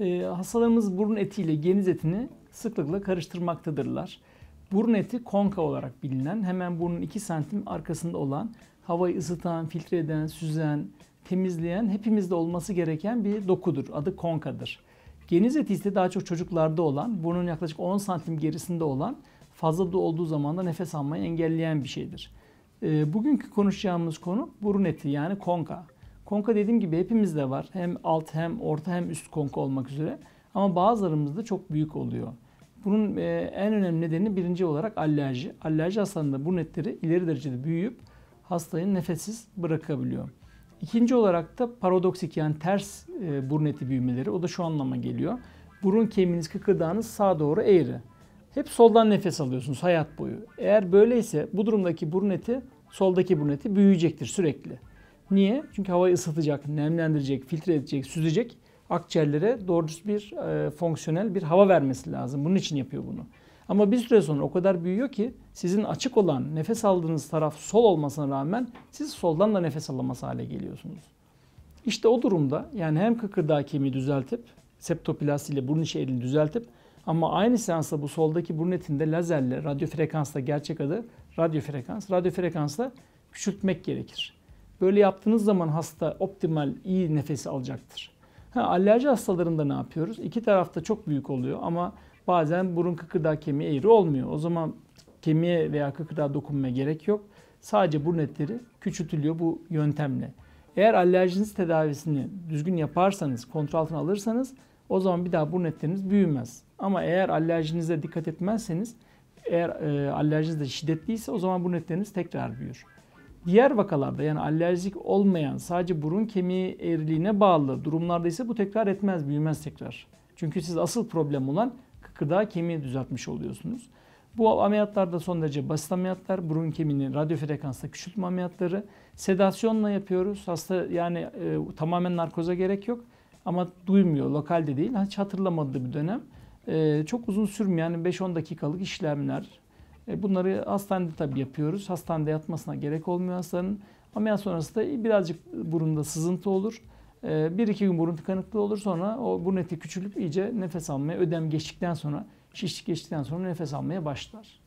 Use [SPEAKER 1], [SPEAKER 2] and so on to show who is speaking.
[SPEAKER 1] e, hastalarımız burun etiyle geniz etini sıklıkla karıştırmaktadırlar. Burun eti konka olarak bilinen hemen burnun 2 santim arkasında olan havayı ısıtan, filtre eden, süzen, temizleyen hepimizde olması gereken bir dokudur. Adı konkadır. Geniz eti ise daha çok çocuklarda olan, burnun yaklaşık 10 santim gerisinde olan fazla da olduğu zaman da nefes almayı engelleyen bir şeydir. E, bugünkü konuşacağımız konu burun eti yani konka. Konka dediğim gibi hepimizde var. Hem alt hem orta hem üst konka olmak üzere. Ama bazılarımızda çok büyük oluyor. Bunun e, en önemli nedeni birinci olarak alerji. Alerji hastalığında burun etleri ileri derecede büyüyüp hastayı nefessiz bırakabiliyor. İkinci olarak da paradoksik yani ters e, burun eti büyümeleri. O da şu anlama geliyor. Burun kemiğiniz, kıkırdağınız sağa doğru eğri. Hep soldan nefes alıyorsunuz hayat boyu. Eğer böyleyse bu durumdaki burun eti, soldaki burun eti büyüyecektir sürekli. Niye? Çünkü havayı ısıtacak, nemlendirecek, filtre edecek, süzecek. Akciğerlere doğru bir e, fonksiyonel bir hava vermesi lazım. Bunun için yapıyor bunu. Ama bir süre sonra o kadar büyüyor ki sizin açık olan nefes aldığınız taraf sol olmasına rağmen siz soldan da nefes alamaz hale geliyorsunuz. İşte o durumda yani hem kıkırdağı kemiği düzeltip septoplasti ile burun içi elini düzeltip ama aynı seansta bu soldaki burun etinde lazerle radyo frekansla gerçek adı radyo frekans radyo frekansla küçültmek gerekir. Böyle yaptığınız zaman hasta optimal, iyi nefesi alacaktır. Ha, alerji hastalarında ne yapıyoruz? İki tarafta çok büyük oluyor ama bazen burun kıkırdağı kemiği eğri olmuyor. O zaman kemiğe veya kıkırdağa dokunmaya gerek yok. Sadece burun etleri küçültülüyor bu yöntemle. Eğer alerjiniz tedavisini düzgün yaparsanız, kontrol altına alırsanız o zaman bir daha burun etleriniz büyümez. Ama eğer alerjinize dikkat etmezseniz, eğer e, alerjiniz de şiddetliyse o zaman burun etleriniz tekrar büyür. Diğer vakalarda yani alerjik olmayan sadece burun kemiği eğriliğine bağlı durumlarda ise bu tekrar etmez, büyümez tekrar. Çünkü siz asıl problem olan kıkırdağı kemiği düzeltmiş oluyorsunuz. Bu ameliyatlarda son derece basit ameliyatlar, burun kemiğinin radyo frekansla küçültme ameliyatları. Sedasyonla yapıyoruz. Hasta yani e, tamamen narkoza gerek yok ama duymuyor, lokalde değil. Hiç hatırlamadığı bir dönem. E, çok uzun sürmüyor, yani 5-10 dakikalık işlemler, e, bunları hastanede tabii yapıyoruz. Hastanede yatmasına gerek olmuyor hastanın. Ameliyat sonrası da birazcık burunda sızıntı olur. E, bir iki gün burun tıkanıklığı olur. Sonra o burun eti küçülüp iyice nefes almaya, ödem geçtikten sonra, şişlik geçtikten sonra nefes almaya başlar.